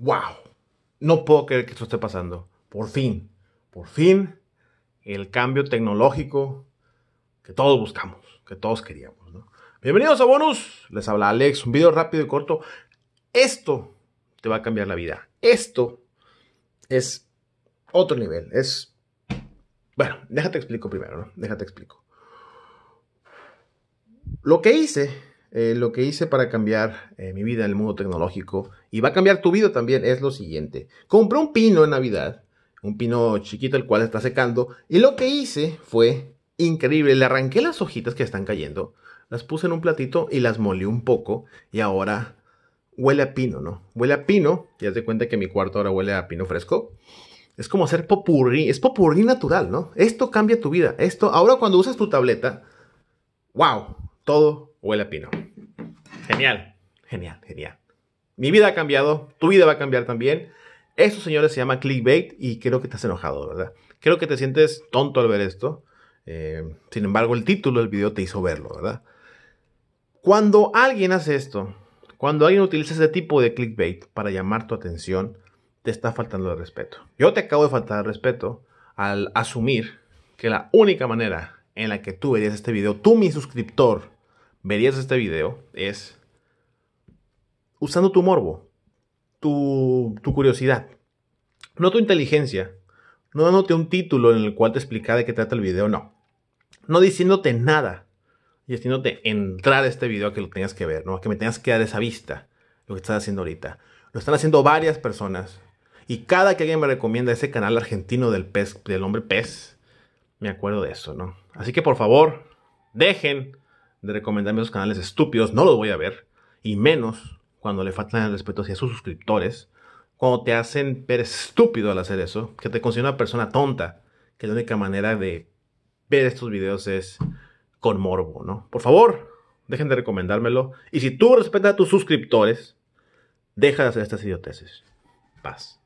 wow, no puedo creer que esto esté pasando. Por fin, por fin, el cambio tecnológico que todos buscamos, que todos queríamos. Bienvenidos a Bonus, les habla Alex, un video rápido y corto. Esto te va a cambiar la vida. Esto es otro nivel, es... Bueno, déjate explico primero, ¿no? Déjate explico. Lo que hice eh, lo que hice para cambiar eh, mi vida en el mundo tecnológico y va a cambiar tu vida también es lo siguiente. Compré un pino en Navidad, un pino chiquito el cual está secando y lo que hice fue increíble. Le arranqué las hojitas que están cayendo, las puse en un platito y las molí un poco y ahora huele a pino, ¿no? Huele a pino, ya de cuenta que mi cuarto ahora huele a pino fresco. Es como hacer popurrí, es popurrí natural, ¿no? Esto cambia tu vida. Esto, ahora cuando usas tu tableta, wow, todo huele a pino. Genial, genial, genial. Mi vida ha cambiado, tu vida va a cambiar también. Esto, señores se llama clickbait y creo que estás enojado, ¿verdad? Creo que te sientes tonto al ver esto. Eh, sin embargo, el título del video te hizo verlo, ¿verdad? Cuando alguien hace esto, cuando alguien utiliza ese tipo de clickbait para llamar tu atención, te está faltando el respeto. Yo te acabo de faltar el respeto al asumir que la única manera en la que tú verías este video, tú mi suscriptor, verías este video es usando tu morbo, tu, curiosidad, no tu inteligencia, no dándote un título en el cual te explica de qué trata el video, no. No diciéndote nada y diciéndote entrar a este video a que lo tengas que ver, ¿no? A que me tengas que dar esa vista, lo que estás haciendo ahorita. Lo están haciendo varias personas. Y cada que alguien me recomienda ese canal argentino del pez, del hombre pez, me acuerdo de eso, ¿no? Así que por favor, dejen de recomendarme esos canales estúpidos, no los voy a ver. Y menos cuando le faltan el respeto hacia sus suscriptores, cuando te hacen ver estúpido al hacer eso, que te considera una persona tonta, que la única manera de ver estos videos es con morbo, ¿no? Por favor, dejen de recomendármelo. Y si tú respetas a tus suscriptores, deja de hacer estas idioteces. Paz.